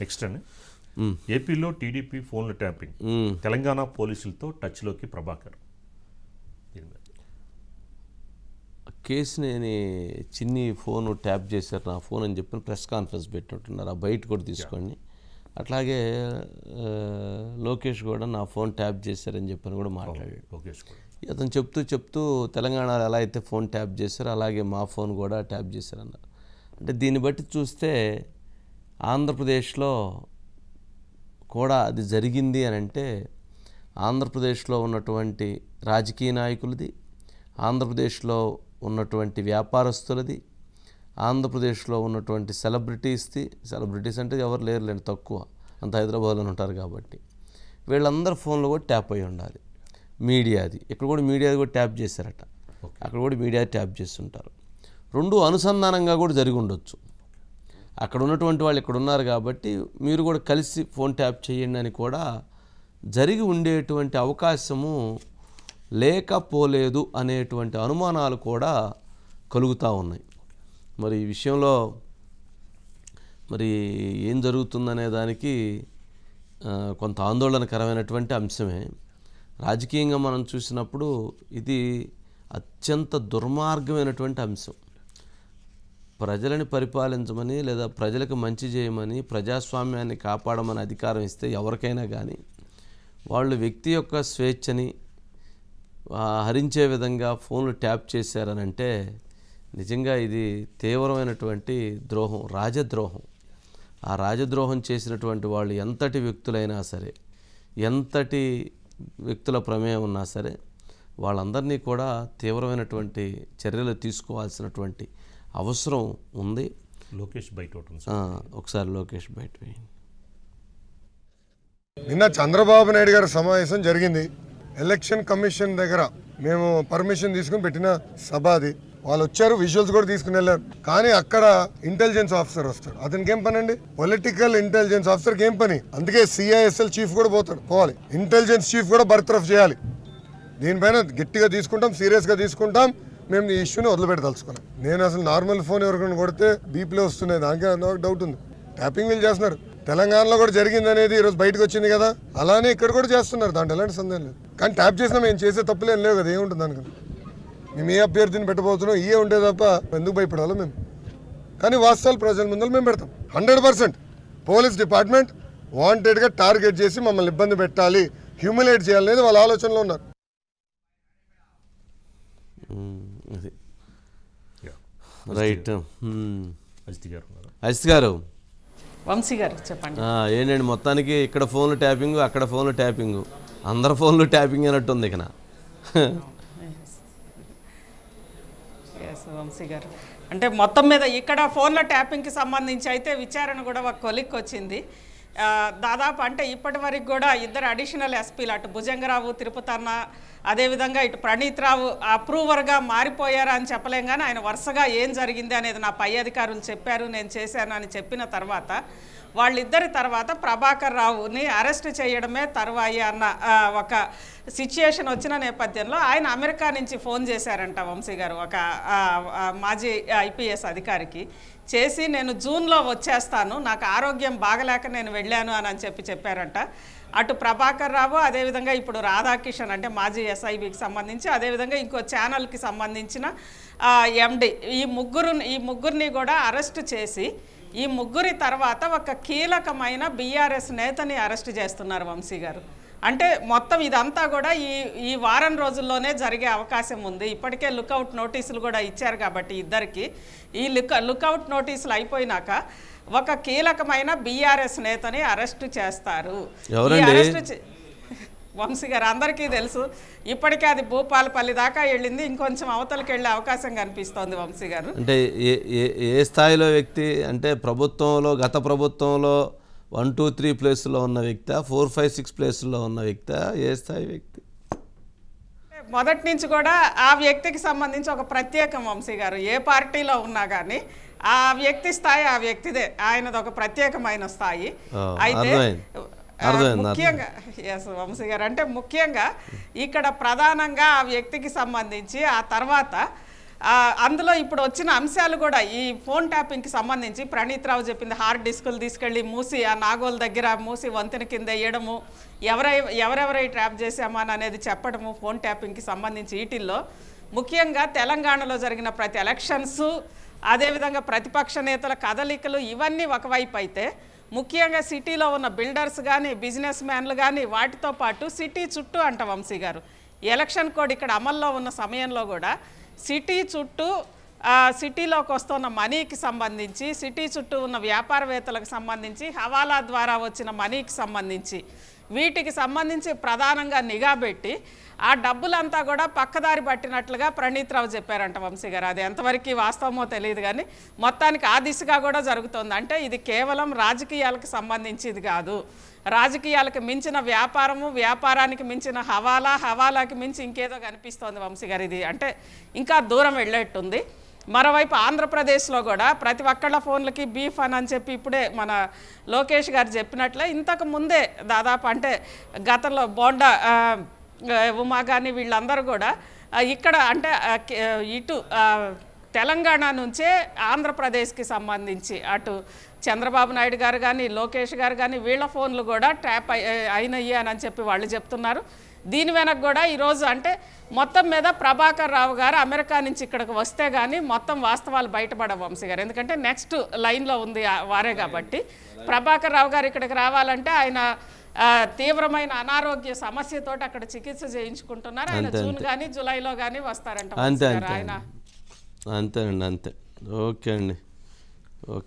next అండి ఏపీలో TDP ఫోన్ల ట్యాపింగ్ తెలంగాణ పోలీసులతో టచ్లోకి ప్రభాకర్ కేసు నేను చిన్ని ఫోన్ ట్యాప్ చేశారు నా ఫోన్ అని చెప్పి ప్రెస్ కాన్ఫరెన్స్ పెట్టినట్టున్నారు ఆ బయట కూడా తీసుకోండి అట్లాగే లోకేష్ కూడా నా ఫోన్ ట్యాప్ చేశారని చెప్పని కూడా మాట్లాడాడు అతను చెప్తూ చెప్తూ తెలంగాణలో ఎలా అయితే ఫోన్ ట్యాప్ చేశారో అలాగే మా ఫోన్ కూడా ట్యాప్ చేశారన్నారు అంటే దీన్ని బట్టి చూస్తే ఆంధ్రప్రదేశ్లో కూడా అది జరిగింది అని అంటే ఆంధ్రప్రదేశ్లో ఉన్నటువంటి రాజకీయ నాయకులది ఆంధ్రప్రదేశ్లో ఉన్నటువంటి వ్యాపారస్తులది ఆంధ్రప్రదేశ్లో ఉన్నటువంటి సెలబ్రిటీస్ది సెలబ్రిటీస్ అంటే ఎవరు లేరులేండి తక్కువ అంత హైదరాబాద్లో ఉంటారు కాబట్టి వీళ్ళందరూ ఫోన్లో కూడా ట్యాప్ అయి ఉండాలి మీడియాది ఇక్కడ కూడా మీడియాది కూడా ట్యాప్ చేశారట అక్కడ కూడా మీడియా ట్యాప్ చేస్తుంటారు రెండు అనుసంధానంగా కూడా జరిగి ఉండొచ్చు అక్కడ ఉన్నటువంటి వాళ్ళు ఇక్కడ ఉన్నారు కాబట్టి మీరు కూడా కలిసి ఫోన్ ట్యాప్ చేయండి అని కూడా జరిగి ఉండేటువంటి అవకాశము లేకపోలేదు అనేటువంటి అనుమానాలు కూడా కలుగుతూ ఉన్నాయి మరి ఈ విషయంలో మరి ఏం జరుగుతుందనే దానికి కొంత ఆందోళనకరమైనటువంటి అంశమే రాజకీయంగా మనం చూసినప్పుడు ఇది అత్యంత దుర్మార్గమైనటువంటి అంశం ప్రజలను పరిపాలించమని లేదా ప్రజలకు మంచి చేయమని ప్రజాస్వామ్యాన్ని కాపాడమని అధికారం ఇస్తే ఎవరికైనా కానీ వాళ్ళు వ్యక్తి యొక్క స్వేచ్ఛని హరించే విధంగా ఫోన్లు ట్యాప్ చేశారనంటే నిజంగా ఇది తీవ్రమైనటువంటి ద్రోహం రాజద్రోహం ఆ రాజద్రోహం చేసినటువంటి వాళ్ళు ఎంతటి వ్యక్తులైనా సరే ఎంతటి వ్యక్తుల ప్రమేయం ఉన్నా సరే వాళ్ళందరినీ కూడా తీవ్రమైనటువంటి చర్యలు తీసుకోవాల్సినటువంటి అవసరం ఉంది లోకేష్ బయట ఒకసారి లోకేష్ బయట నిన్న చంద్రబాబు నాయుడు గారి సమావేశం జరిగింది ఎలక్షన్ కమిషన్ దగ్గర మేము పర్మిషన్ తీసుకుని పెట్టిన సభ అది వాళ్ళు వచ్చారు విజువల్స్ కూడా తీసుకుని వెళ్ళారు కానీ అక్కడ ఇంటెలిజెన్స్ ఆఫీసర్ వస్తాడు అతనికి ఏం పని అండి పొలిటికల్ ఇంటెలిజెన్స్ ఆఫీసర్కి ఏం పని అందుకే సిఐఎస్ఎల్ చీఫ్ కూడా పోతాడు పోవాలి ఇంటెలిజెన్స్ చీఫ్ కూడా బర్తరఫ్ చేయాలి దీనిపైన గట్టిగా తీసుకుంటాం సీరియస్గా తీసుకుంటాం మేము ఈ ఇష్యూని వదిలిపెట్టదలుచుకున్నాం నేను అసలు నార్మల్ ఫోన్ ఎవరికైనా కొడితే బీపీలో వస్తున్నాయి దానికే నాకు డౌట్ ఉంది ట్యాపింగ్ వీళ్ళు చేస్తున్నారు తెలంగాణలో కూడా జరిగింది అనేది ఈరోజు బయటకు వచ్చింది కదా అలానే ఇక్కడ కూడా చేస్తున్నారు దాంట్లో ఎలాంటి సందేహం లేదు కానీ ట్యాప్ చేసినా మేము చేసే తప్పులేం లేవు కదా ఏముంటుంది అనుకుని మేము ఏ అభ్యర్థిని పెట్టబోతున్నాం ఏ ఉంటే తప్ప ఎందుకు భయపడాలో మేము కానీ వాస్తవాలు ప్రజల ముందర మేము పెడతాం హండ్రెడ్ పర్సెంట్ పోలీస్ డిపార్ట్మెంట్ వాంటెడ్గా టార్గెట్ చేసి మమ్మల్ని ఇబ్బంది పెట్టాలి హ్యూమిలేట్ చేయాలనేది వాళ్ళ ఆలోచనలో ఉన్నారు అది రైట్ అజిత్ గారు వంశీ గారు చెప్పండి ఏంటండి మొత్తానికి ఇక్కడ ఫోన్లు ట్యాపింగ్ అక్కడ ఫోన్లు ట్యాపింగ్ అందరు ఫోన్లు ట్యాపింగ్ అన్నట్టు ఉంది ఇక్కడ వంశీ గారు అంటే మొత్తం మీద ఇక్కడ ఫోన్ల ట్యాపింగ్కి సంబంధించి అయితే విచారణ కూడా ఒక కొలిక్ వచ్చింది దాదాపు అంటే ఇప్పటి వరకు కూడా ఇద్దరు అడిషనల్ ఎస్పీలు అటు భుజంగరావు తిరుపతన్న అదేవిధంగా ఇటు ప్రణీత్రావు అప్రూవర్గా మారిపోయారా అని చెప్పలేం కానీ ఆయన వరుసగా ఏం జరిగింది అనేది నా పై అధికారులు చెప్పారు నేను చేశాను అని చెప్పిన తర్వాత వాళ్ళిద్దరి తర్వాత ప్రభాకర్ రావుని అరెస్ట్ చేయడమే తర్వాయి అన్న ఒక సిచ్యుయేషన్ వచ్చిన నేపథ్యంలో ఆయన అమెరికా నుంచి ఫోన్ చేశారంట వంశీ గారు ఒక మాజీ ఐపీఎస్ అధికారికి చేసి నేను జూన్లో వచ్చేస్తాను నాకు ఆరోగ్యం బాగలేక నేను వెళ్ళాను అని అని చెప్పి చెప్పారంట అటు ప్రభాకర్ రావు అదేవిధంగా ఇప్పుడు రాధాకిషన్ అంటే మాజీ ఎస్ఐబికి సంబంధించి అదేవిధంగా ఇంకో ఛానల్కి సంబంధించిన ఎండి ఈ ముగ్గురు ఈ ముగ్గురిని కూడా అరెస్ట్ చేసి ఈ ముగ్గురి తర్వాత ఒక కీలకమైన బీఆర్ఎస్ నేతని అరెస్ట్ చేస్తున్నారు వంశీ గారు అంటే మొత్తం ఇదంతా కూడా ఈ ఈ వారం రోజుల్లోనే జరిగే అవకాశం ఉంది ఇప్పటికే లుకౌట్ నోటీసులు కూడా ఇచ్చారు కాబట్టి ఇద్దరికి ఈ లుక్ లుకౌట్ నోటీసులు అయిపోయినాక ఒక కీలకమైన బీఆర్ఎస్ నేతని అరెస్ట్ చేస్తారు వంశీ గారు అందరికీ తెలుసు ఇప్పటికే అది భూపాలపల్లి దాకా వెళ్ళింది ఇంకొంచెం అవతలకి వెళ్ళే అవకాశం కనిపిస్తోంది వంశీ గారు అంటే ఏ స్థాయిలో వ్యక్తి అంటే ప్రభుత్వంలో గత ప్రభుత్వంలో వన్ టూ త్రీ ప్లేసుల్లో ఉన్న వ్యక్త ఫోర్ ఫైవ్ సిక్స్ ప్లేసుల్లో ఉన్న వ్యక్త ఏ స్థాయి వ్యక్తి మొదటి నుంచి కూడా ఆ వ్యక్తికి సంబంధించి ఒక ప్రత్యేకం వంశీ గారు ఏ పార్టీలో ఉన్నా కానీ ఆ వ్యక్తి స్థాయి ఆ వ్యక్తిదే ఆయనది ఒక ప్రత్యేకమైన స్థాయి అయితే ముఖ్యంగా ఎస్ వంశీ గారు అంటే ముఖ్యంగా ఇక్కడ ప్రధానంగా ఆ వ్యక్తికి సంబంధించి ఆ తర్వాత అందులో ఇప్పుడు వచ్చిన అంశాలు కూడా ఈ ఫోన్ ట్యాపింగ్కి సంబంధించి రావు చెప్పింది హార్డ్ డిస్కులు తీసుకెళ్ళి మూసి ఆ నాగోల దగ్గర మూసి వంతెన కింద వేయడము ఎవరై ఎవరెవరై ట్యాప్ చేసామని అనేది చెప్పడము ఫోన్ ట్యాపింగ్కి సంబంధించి వీటిల్లో ముఖ్యంగా తెలంగాణలో జరిగిన ప్రతి ఎలక్షన్స్ అదేవిధంగా ప్రతిపక్ష నేతల కదలికలు ఇవన్నీ ఒకవైపు అయితే ముఖ్యంగా సిటీలో ఉన్న బిల్డర్స్ కానీ బిజినెస్ మ్యాన్లు కానీ వాటితో పాటు సిటీ చుట్టూ అంట వంశీ గారు ఎలక్షన్ కోడ్ ఇక్కడ అమల్లో ఉన్న సమయంలో కూడా సిటీ చుట్టూ సిటీలోకి వస్తున్న మనీకి సంబంధించి సిటీ చుట్టూ ఉన్న వ్యాపారవేత్తలకు సంబంధించి హవాలా ద్వారా వచ్చిన మనీకి సంబంధించి వీటికి సంబంధించి ప్రధానంగా నిఘా పెట్టి ఆ డబ్బులంతా కూడా పక్కదారి పట్టినట్లుగా రావు చెప్పారంట వంశీ గారు అది ఎంతవరకు వాస్తవమో తెలియదు కానీ మొత్తానికి ఆ దిశగా కూడా జరుగుతుంది అంటే ఇది కేవలం రాజకీయాలకు సంబంధించింది కాదు రాజకీయాలకు మించిన వ్యాపారము వ్యాపారానికి మించిన హవాలా హవాలాకి మించి ఇంకేదో కనిపిస్తోంది వంశీ గారు ఇది అంటే ఇంకా దూరం వెళ్ళేట్టుంది మరోవైపు ఆంధ్రప్రదేశ్లో కూడా ప్రతి ఒక్కళ్ళ ఫోన్లకి బీఫ్ అని అని చెప్పి ఇప్పుడే మన లోకేష్ గారు చెప్పినట్లే ఇంతకు ముందే దాదాపు అంటే గతంలో బోండా ఉమా కానీ వీళ్ళందరూ కూడా ఇక్కడ అంటే ఇటు తెలంగాణ నుంచే ఆంధ్రప్రదేశ్కి సంబంధించి అటు చంద్రబాబు నాయుడు గారు కానీ లోకేష్ గారు కానీ వీళ్ళ ఫోన్లు కూడా ట్యాప్ అయినయ్యి అని చెప్పి వాళ్ళు చెప్తున్నారు దీని వెనక కూడా ఈరోజు అంటే మొత్తం మీద ప్రభాకర్ రావు గారు అమెరికా నుంచి ఇక్కడికి వస్తే కానీ మొత్తం వాస్తవాలు బయటపడ వంశీ గారు ఎందుకంటే నెక్స్ట్ లైన్లో ఉంది వారే కాబట్టి ప్రభాకర్ రావు గారు ఇక్కడికి రావాలంటే ఆయన తీవ్రమైన అనారోగ్య సమస్యతో అక్కడ చికిత్స చేయించుకుంటున్నారు ఆయన జూన్ కానీ జూలైలో కానీ వస్తారంటే ఆయన అంతేనండి అంతే ఓకే అండి ఓకే